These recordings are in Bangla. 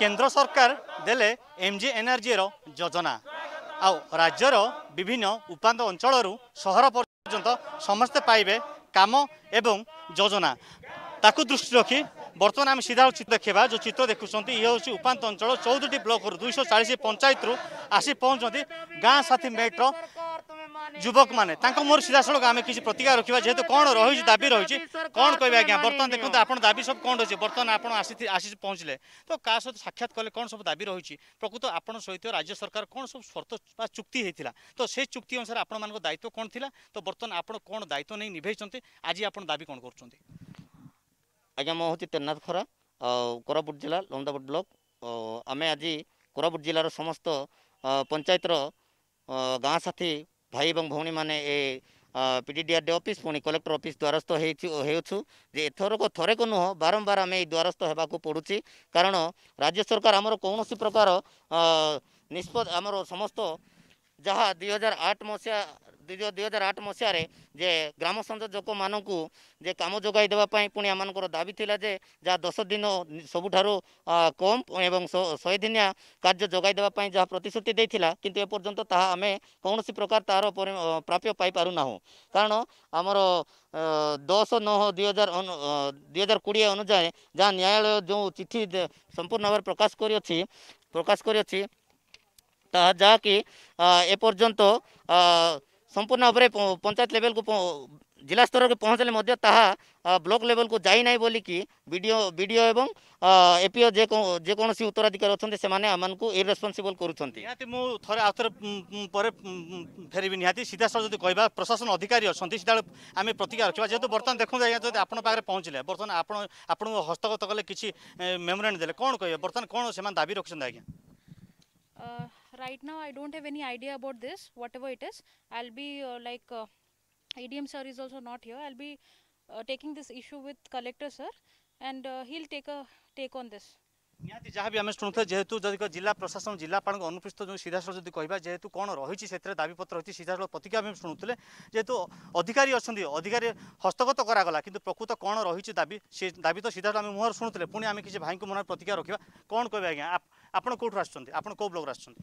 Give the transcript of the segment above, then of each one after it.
কেন্দ্র সরকার দেলে এমজি এনআরজির যোজনা আউ রাজ্যর বিভিন্ন উপান্ত অঞ্চল সহর পর্যন্ত সমস্তে পাইবে কাম এবং যোজনা তাকে দৃষ্টি রাখি বর্তমানে আমি সিধা দেখা যে চিত্র দেখুম ইয়ে হচ্ছে উপান্ত অঞ্চল চৌদটি ব্লক দুইশ চাশ পঞ্চায়েত আসি পৌঁছতে গাঁ সাথী মেট্র যুবক মানে তাঙ্ক মোর সিধাসলখ আমি কিছু প্রতিজ্ঞা রাখবা যেহেতু কোণ রয়েছে দাবি রয়েছে কোণ কবে আজ্ঞা বর্তমান দেখুন আপনার দাবি সব কোণ রয়েছে বর্তমান আপনার আসি আসি পৌঁছলে তো কাহ সহ সাক্ষাৎ কলে কোণ সব দাবি রয়েছে প্রকৃত আপনার সহিত রাজ্য সরকার কোণ সব শর্ত বা চুক্তি হয়েছিল তো সেই চুক্তি অনুসারে আপনার দায়িত্ব কোণ লা তো বর্তমান আপনার কোণ দায়িত্ব নিয়ে নিভাইছেন আজ আপনার দাবি কোণ করছেন আজ্ঞা মো হচ্ছে তেনাথ খরা କୋରାପୁଟ ଜିଲ୍ଲା ଲମଦାପୁଟ ବ୍ଲକ ଆମେ ଆଜି କୋରାପୁଟ ଜିଲ୍ଲାର ସମସ୍ତ ପଞ୍ଚାୟତର ଗାଁ ସାଥୀ ଭାଇ ଏବଂ ଭଉଣୀମାନେ ଏ ପିଡ଼ିଡିଆର୍ଡି ଅଫିସ୍ ପୁଣି କଲେକ୍ଟର ଅଫିସ୍ ଦ୍ୱାରସ୍ଥ ହେଇଛୁ ହେଉଛୁ ଯେ ଏଥରକ ଥରେକ ନୁହଁ ବାରମ୍ବାର ଆମେ ଏଇ ଦ୍ୱାରସ୍ଥ ହେବାକୁ ପଡ଼ୁଛି କାରଣ ରାଜ୍ୟ ସରକାର ଆମର କୌଣସି ପ୍ରକାର ନିଷ୍ପତ୍ତି ଆମର ସମସ୍ତ ଯାହା ଦୁଇ ହଜାର ଆଠ ମସିହା ଦୁଇ ହଜାର ଆଠ ମସିହାରେ ଯେ ଗ୍ରାମ ସଂଯୋଜକମାନଙ୍କୁ ଯେ କାମ ଯୋଗାଇ ଦେବା ପାଇଁ ପୁଣି ଆମମାନଙ୍କର ଦାବି ଥିଲା ଯେ ଯାହା ଦଶ ଦିନ ସବୁଠାରୁ କମ୍ ଏବଂ ଶହେ ଦିନିଆ କାର୍ଯ୍ୟ ଯୋଗାଇ ଦେବା ପାଇଁ ଯାହା ପ୍ରତିଶ୍ରୁତି ଦେଇଥିଲା କିନ୍ତୁ ଏପର୍ଯ୍ୟନ୍ତ ତାହା ଆମେ କୌଣସି ପ୍ରକାର ତାହାର ପ୍ରାପ୍ୟ ପାଇପାରୁନାହୁଁ କାରଣ ଆମର ଦଶ ନଅ ଦୁଇ ହଜାର ଦୁଇ ହଜାର କୋଡ଼ିଏ ଅନୁଯାୟୀ ଯାହା ନ୍ୟାୟାଳୟ ଯେଉଁ ଚିଠି ସମ୍ପୂର୍ଣ୍ଣ ଭାବରେ ପ୍ରକାଶ କରିଅଛି প্রকাশ করেছি তাহা যা কি এ পর্যন্ত সম্পূর্ণ ভাবে পঞ্চায়েত লেভেলକୁ ଜିଲ୍ଲା ସ୍ତରକୁ ପହଞ୍ଚିଲେ ମଧ୍ୟ ତାହା ବ୍ଲକ୍ ଲେଭେଲକୁ ଯାଇନାହିଁ ବୋଲିକି ବିଡ଼ିଓ ବିଡ଼ିଓ ଏବଂ ଏପିଓ ଯେକୌଣସି ଉତ୍ତରାଧିକାରୀ ଅଛନ୍ତି ସେମାନେ ଆମମାନଙ୍କୁ ଇରେସ୍ପନ୍ସିବଲ୍ କରୁଛନ୍ତି ନିହାତି ମୁଁ ଥରେ ଆଉ ଥରେ ପରେ ଫେରିବି ନିହାତି ସିଧାସଳଖ ଯଦି କହିବା ପ୍ରଶାସନ ଅଧିକାରୀ ଅଛନ୍ତି ସେତେବେଳେ ଆମେ ପ୍ରତିକାର ରଖିବା ଯେହେତୁ ବର୍ତ୍ତମାନ ଦେଖନ୍ତୁ ଆଜ୍ଞା ଯଦି ଆପଣଙ୍କ ପାଖରେ ପହଞ୍ଚିଲେ ବର୍ତ୍ତମାନ ଆପଣ ଆପଣଙ୍କୁ ହସ୍ତଗତ କଲେ କିଛି ମେମୋରାଣ୍ଡ ଦେଲେ କ'ଣ କହିବେ ବର୍ତ୍ତମାନ କ'ଣ ସେମାନେ ଦାବି ରଖିଛନ୍ତି ଆଜ୍ଞା right now I don't have any idea about this whatever it is I'll be uh, like uh, ADM sir is also not here I'll be uh, taking this issue with collector sir and uh, he'll take a take on this ନିହାତି ଯାହା ବି ଆମେ ଶୁଣୁଥିଲେ ଯେହେତୁ ଯଦି ଜିଲ୍ଲା ପ୍ରଶାସନ ଜିଲ୍ଲାପାଳଙ୍କ ଅନୁପସ୍ଥିତ ଯେଉଁ ସିଧାସଳଖ ଯଦି କହିବା ଯେହେତୁ କ'ଣ ରହିଛି ସେଥିରେ ଦାବିପତ୍ର ରହିଛି ସିଧାସଳଖ ପ୍ରତିକ୍ରିୟା ଆମେ ଶୁଣୁଥିଲେ ଯେହେତୁ ଅଧିକାରୀ ଅଛନ୍ତି ଅଧିକାରୀ ହସ୍ତଗତ କରାଗଲା କିନ୍ତୁ ପ୍ରକୃତ କ'ଣ ରହିଛି ଦାବି ସେ ଦାବି ତ ସିଧାସଳଖ ଆମେ ମୁହଁରେ ଶୁଣୁଥିଲେ ପୁଣି ଆମେ କିଛି ଭାଇଙ୍କୁ ମନରେ ପ୍ରତିକ୍ରିୟା ରଖିବା କ'ଣ କହିବେ ଆଜ୍ଞା ଆପଣ କେଉଁଠୁ ଆସୁଛନ୍ତି ଆପଣ କେଉଁ ବ୍ଲକ୍ରୁ ଆସୁଛନ୍ତି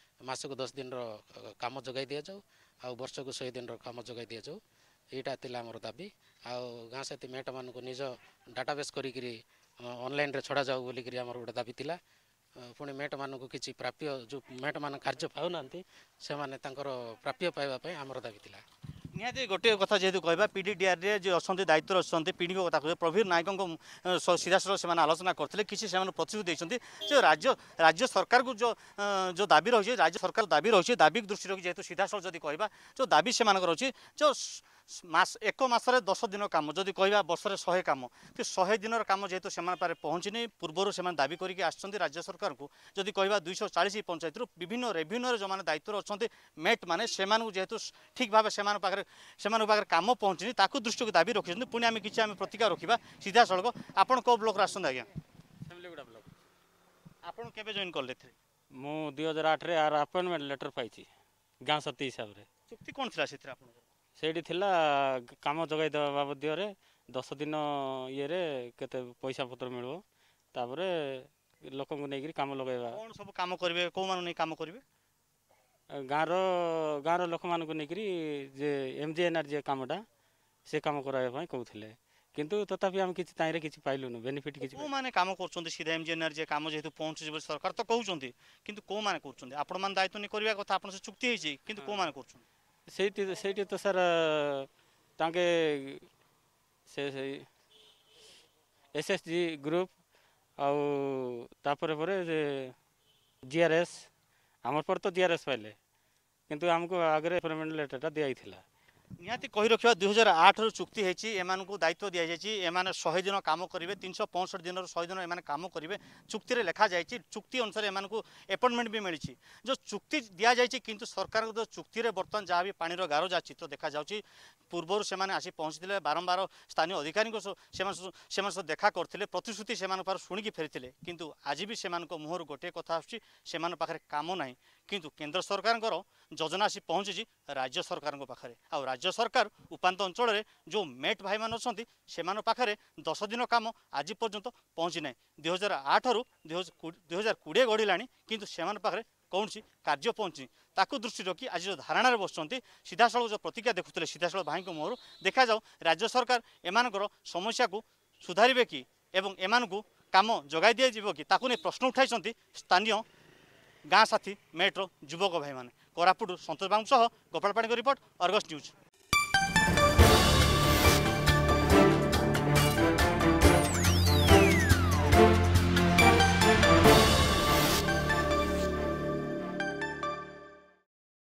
ମାସକୁ ଦଶ ଦିନର କାମ ଯୋଗାଇ ଦିଆଯାଉ ଆଉ ବର୍ଷକୁ ଶହେ ଦିନର କାମ ଯୋଗାଇ ଦିଆଯାଉ ଏଇଟା ଥିଲା ଆମର ଦାବି ଆଉ ଗାଁ ସାଥି ମେଟମାନଙ୍କୁ ନିଜ ଡାଟାବେସ୍ କରିକିରି ଅନଲାଇନ୍ରେ ଛଡ଼ାଯାଉ ବୋଲିକିରି ଆମର ଗୋଟେ ଦାବି ଥିଲା ପୁଣି ମେଟ୍ମାନଙ୍କୁ କିଛି ପ୍ରାପ୍ୟ ଯେଉଁ ମେଟମାନେ କାର୍ଯ୍ୟ ପାଉନାହାନ୍ତି ସେମାନେ ତାଙ୍କର ପ୍ରାପ୍ୟ ପାଇବା ପାଇଁ ଆମର ଦାବି ଥିଲା ନିହାତି ଗୋଟିଏ କଥା ଯେହେତୁ କହିବା ପିଡ଼ିଡିଆର୍ରେ ଯେ ଅଛନ୍ତି ଦାୟିତ୍ୱରେ ଅଛନ୍ତି ପିଡ଼ିଙ୍କ କଥା କହିବା ପ୍ରବୀର ନାୟକଙ୍କ ସିଧାସଳଖ ସେମାନେ ଆଲୋଚନା କରିଥିଲେ କିଛି ସେମାନେ ପ୍ରତିଶ୍ରୁତି ଦେଇଛନ୍ତି ଯେ ରାଜ୍ୟ ରାଜ୍ୟ ସରକାରକୁ ଯେଉଁ ଯେଉଁ ଦାବି ରହିଛି ରାଜ୍ୟ ସରକାର ଦାବି ରହିଛି ଦାବି ଦୃଷ୍ଟି ରଖି ଯେହେତୁ ସିଧାସଳଖ ଯଦି କହିବା ଯେଉଁ ଦାବି ସେମାନଙ୍କର ଅଛି ଯେଉଁ ମାସ ଏକ ମାସରେ ଦଶ ଦିନ କାମ ଯଦି କହିବା ବର୍ଷରେ ଶହେ କାମ କି ଶହେ ଦିନର କାମ ଯେହେତୁ ସେମାନଙ୍କ ପାଖରେ ପହଞ୍ଚିନି ପୂର୍ବରୁ ସେମାନେ ଦାବି କରିକି ଆସିଛନ୍ତି ରାଜ୍ୟ ସରକାରଙ୍କୁ ଯଦି କହିବା ଦୁଇଶହ ଚାଳିଶ ପଞ୍ଚାୟତରୁ ବିଭିନ୍ନ ରେଭିନ୍ୟୁର ଯେଉଁମାନେ ଦାୟିତ୍ୱରେ ଅଛନ୍ତି ମେଟ୍ମାନେ ସେମାନଙ୍କୁ ଯେହେତୁ ଠିକ୍ ଭାବେ ସେମାନଙ୍କ ପାଖରେ ସେମାନଙ୍କ ପାଖରେ କାମ ପହଞ୍ଚିନି ତାକୁ ଦୃଷ୍ଟିକୁ ଦାବି ରଖିଛନ୍ତି ପୁଣି ଆମେ କିଛି ଆମେ ପ୍ରତିକା ରଖିବା ସିଧାସଳଖ ଆପଣ କେଉଁ ବ୍ଲକ୍ରେ ଆସନ୍ତି ଆଜ୍ଞା ଆପଣ କେବେ ଜଏନ୍ କଲେ ଏଥିରେ ମୁଁ ଦୁଇ ହଜାର ଆଠରେ ଆର ଆପଏଣ୍ଟମେଣ୍ଟ ଲେଟର ପାଇଛି ଗାଁ ସାଥୀ ହିସାବରେ ଚୁକ୍ତି କ'ଣ ଥିଲା ସେଥିରେ ଆପଣଙ୍କର ସେଇଠି ଥିଲା କାମ ଯୋଗାଇ ଦେବା ବାବଦରେ ଦଶ ଦିନ ଇଏରେ କେତେ ପଇସା ପତ୍ର ମିଳିବ ତାପରେ ଲୋକଙ୍କୁ ନେଇକରି କାମ ଲଗାଇବା କ'ଣ ସବୁ କାମ କରିବେ କେଉଁମାନଙ୍କୁ ନେଇ କାମ କରିବେ ଗାଁର ଗାଁର ଲୋକମାନଙ୍କୁ ନେଇକରି ଯେ ଏମ୍ ଜି ଏନ୍ ଆର୍ ଯେ କାମଟା ସେ କାମ କରାଇବା ପାଇଁ କହୁଥିଲେ কিন্তু তথাপি আমি কিছু তাইরে কিছু পাইলুনু বেনিফিট কিছু কোমানে কাম করছন্তি সিধা এমজিএনআর যে কাম যেহেতু পৌঁছুছি বলে সরকার তো কহুছন্তি কিন্তু কোমানে করছন্তি আপন মান দায়িত্ব নি করিবা কথা আপন সে চুক্তি হইছি কিন্তু কোমানে করছন্তি ସେଇଠି ସେଇଠି ତ ସାର୍ ତାଙ୍କେ ସେ ଏସ୍ ଏସ୍ ଜି ଗ୍ରୁପ୍ ଆଉ ତାପରେ ପରେ ଜି ଆର୍ ଏସ୍ ଆମର ପରେ ତ ଜି ଆର୍ ଏସ୍ ପାଇଲେ କିନ୍ତୁ ଆମକୁ ଆଗରେ ପେମେଣ୍ଟ ଲେଟର୍ଟା ଦିଆହେଇଥିଲା নিহতি কহি রক্ষা দুই হাজার রু চুক্তি হয়েছি এমানু দায়িত্ব দিয়া যাই এমানে শহে দিন কাম করবে তিনশো পঁয়ষঠি দিনর শহে দিন এমানে কাম করবে চুক্তি লেখা যাই চুক্তি অনুসারে এমানু এপয়েন্টমেন্ট বি মিছে যে চুক্তি দিয়া যাই কিন্তু সরকার চুক্তি বর্তমান যা বি পাণির গার যা চিত্র দেখা যাচ্ছি পূর্বর সে আসি পৌঁছিলে বারম্বার স্থানীয় অধিকারী সে দেখা করলে প্রতিশ্রুতি সে শুণিকি ফেলে কিন্তু আজ বি সে মুহর গোটিয়ে কথা আসছে সে পাখে কাম নাই কিন্তু কেন্দ্র সরকারଙ୍କର ଯୋଜନା ଆସି ପହଞ୍ଚୁଛି ରାଜ୍ୟ ସରକାରଙ୍କ ପାଖରେ ଆଉ ରାଜ୍ୟ ସରକାର ଉପାନ୍ତ ଅଞ୍ଚଳରେ ଯେଉଁ ମେଟ୍ ଭାଇମାନେ ଅଛନ୍ତି ସେମାନଙ୍କ ପାଖରେ ଦଶ ଦିନ କାମ ଆଜି ପର୍ଯ୍ୟନ୍ତ ପହଞ୍ଚି ନାହିଁ ଦୁଇହଜାର ଆଠରୁ ଦୁଇହଜାର କୋଡ଼ିଏ ଗଡ଼ିଲାଣି କିନ୍ତୁ ସେମାନଙ୍କ ପାଖରେ କୌଣସି କାର୍ଯ୍ୟ ପହଞ୍ଚୁନି ତାକୁ ଦୃଷ୍ଟି ରଖି ଆଜି ଯେଉଁ ଧାରଣାରେ ବସୁଛନ୍ତି ସିଧାସଳଖ ଯେଉଁ ପ୍ରତିକ୍ରିୟା ଦେଖୁଥିଲେ ସିଧାସଳଖ ଭାଇଙ୍କ ମୁହଁରୁ ଦେଖାଯାଉ ରାଜ୍ୟ ସରକାର ଏମାନଙ୍କର ସମସ୍ୟାକୁ ସୁଧାରିବେ କି ଏବଂ ଏମାନଙ୍କୁ କାମ ଯୋଗାଇ ଦିଆଯିବ କି ତାକୁ ନେଇ ପ୍ରଶ୍ନ ଉଠାଇଛନ୍ତି ସ୍ଥାନୀୟ ଗାଁ ସାଥୀ ମେଟ୍ର ଯୁବକ ଭାଇମାନେ କୋରାପୁଟ ସନ୍ତୋଷ ବାବୁଙ୍କ ସହ ଗୋପାଳ ପାଣିଙ୍କ ରିପୋର୍ଟ ଅର୍ଗସ୍ ନ୍ୟୁଜ୍